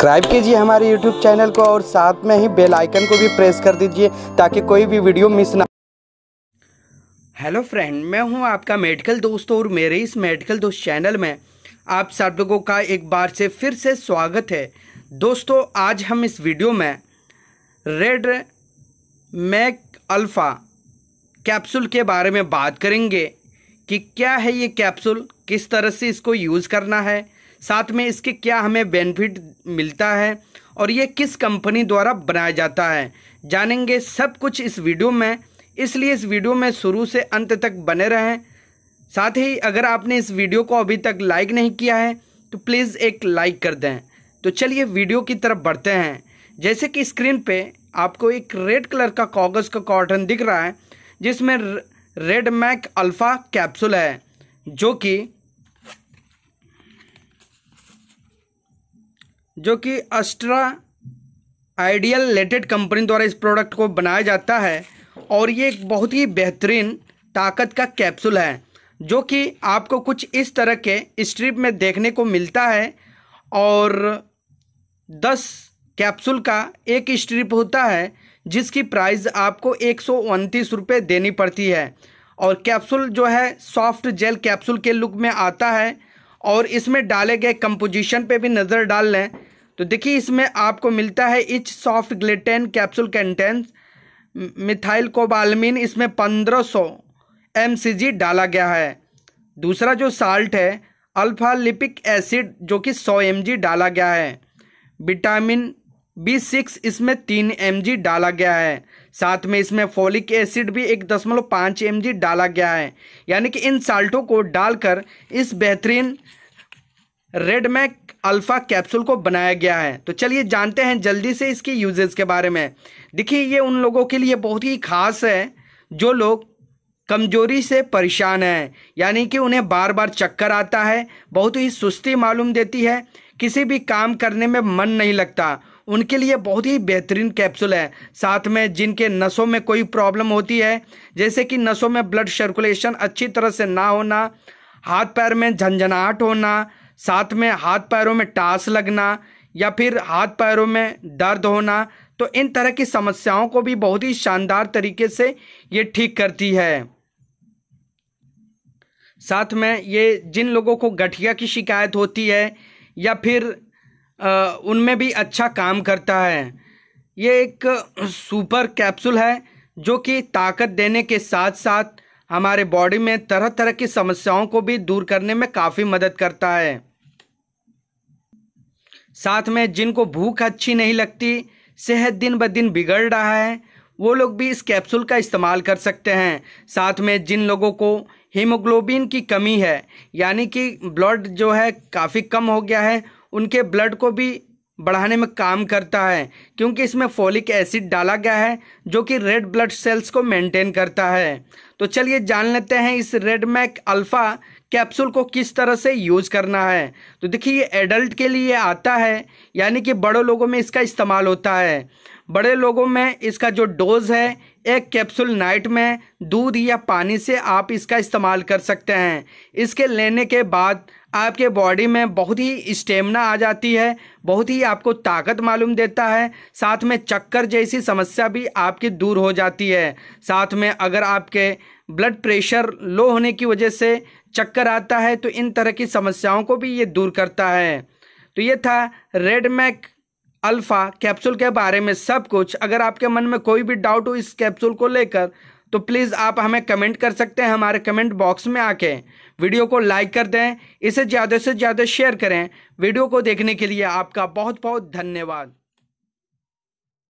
subscribe कीजिए हमारे YouTube channel को और साथ में ही बेल आइकन को भी प्रेस कर दीजिए ताकि कोई भी वीडियो मिस ना हेलो फ्रेंड मैं हूं आपका मेडिकल दोस्त और मेरे इस मेडिकल दोस्त चैनल में आप सब लोगों का एक बार से फिर से स्वागत है दोस्तों आज हम इस वीडियो में रेड मैक अल्फ़ा कैप्सूल के बारे में बात करेंगे कि क्या है ये कैप्सूल किस तरह से इसको यूज़ करना है साथ में इसके क्या हमें बेनिफिट मिलता है और ये किस कंपनी द्वारा बनाया जाता है जानेंगे सब कुछ इस वीडियो में इसलिए इस वीडियो में शुरू से अंत तक बने रहें साथ ही अगर आपने इस वीडियो को अभी तक लाइक नहीं किया है तो प्लीज़ एक लाइक कर दें तो चलिए वीडियो की तरफ बढ़ते हैं जैसे कि स्क्रीन पे आपको एक रेड कलर का कागज़ का कॉटन दिख रहा है जिसमें रेड मैक अल्फ़ा कैप्सूल है जो कि जो कि अस्ट्रा आइडियल लेटेड कंपनी द्वारा इस प्रोडक्ट को बनाया जाता है और ये एक बहुत ही बेहतरीन ताकत का कैप्सूल है जो कि आपको कुछ इस तरह के स्ट्रिप में देखने को मिलता है और दस कैप्सूल का एक स्ट्रिप होता है जिसकी प्राइस आपको एक सौ रुपये देनी पड़ती है और कैप्सूल जो है सॉफ्ट जेल कैप्सूल के लुक में आता है और इसमें डाले गए कंपोजिशन पे भी नज़र डाल लें तो देखिए इसमें आपको मिलता है each soft gelatin capsule contains methyl cobalamin इसमें पंद्रह सौ एम डाला गया है दूसरा जो साल्ट है अल्फा लिपिक एसिड जो कि 100 एम डाला गया है विटामिन बी सिक्स इसमें तीन एम डाला गया है साथ में इसमें फोलिक एसिड भी एक दशमलव पाँच एम डाला गया है यानी कि इन साल्टों को डालकर इस बेहतरीन रेडमैक अल्फ़ा कैप्सूल को बनाया गया है तो चलिए जानते हैं जल्दी से इसकी यूजेज के बारे में देखिए ये उन लोगों के लिए बहुत ही खास है जो लोग कमजोरी से परेशान हैं यानी कि उन्हें बार बार चक्कर आता है बहुत ही सुस्ती मालूम देती है किसी भी काम करने में मन नहीं लगता उनके लिए बहुत ही बेहतरीन कैप्सूल है साथ में जिनके नसों में कोई प्रॉब्लम होती है जैसे कि नसों में ब्लड सर्कुलेशन अच्छी तरह से ना होना हाथ पैर में झंझनाहट होना साथ में हाथ पैरों में टास लगना या फिर हाथ पैरों में दर्द होना तो इन तरह की समस्याओं को भी बहुत ही शानदार तरीके से ये ठीक करती है साथ में ये जिन लोगों को गठिया की शिकायत होती है या फिर उनमें भी अच्छा काम करता है ये एक सुपर कैप्सूल है जो कि ताकत देने के साथ साथ हमारे बॉडी में तरह तरह की समस्याओं को भी दूर करने में काफ़ी मदद करता है साथ में जिनको भूख अच्छी नहीं लगती सेहत दिन ब दिन बिगड़ रहा है वो लोग भी इस कैप्सूल का इस्तेमाल कर सकते हैं साथ में जिन लोगों को हीमोग्लोबिन की कमी है यानी कि ब्लड जो है काफ़ी कम हो गया है उनके ब्लड को भी बढ़ाने में काम करता है क्योंकि इसमें फॉलिक एसिड डाला गया है जो कि रेड ब्लड सेल्स को मेंटेन करता है तो चलिए जान लेते हैं इस रेड मैक अल्फ़ा कैप्सूल को किस तरह से यूज़ करना है तो देखिए ये एडल्ट के लिए आता है यानी कि बड़े लोगों में इसका इस्तेमाल होता है बड़े लोगों में इसका जो डोज है एक कैप्सूल नाइट में दूध या पानी से आप इसका इस्तेमाल कर सकते हैं इसके लेने के बाद आपके बॉडी में बहुत ही स्टेमिना आ जाती है बहुत ही आपको ताकत मालूम देता है साथ में चक्कर जैसी समस्या भी आपकी दूर हो जाती है साथ में अगर आपके ब्लड प्रेशर लो होने की वजह से चक्कर आता है तो इन तरह की समस्याओं को भी ये दूर करता है तो ये था रेडमैक अल्फ़ा कैप्सूल के बारे में सब कुछ अगर आपके मन में कोई भी डाउट हो इस कैप्सूल को लेकर तो प्लीज़ आप हमें कमेंट कर सकते हैं हमारे कमेंट बॉक्स में आके वीडियो को लाइक कर दें इसे ज़्यादा से ज़्यादा शेयर करें वीडियो को देखने के लिए आपका बहुत बहुत धन्यवाद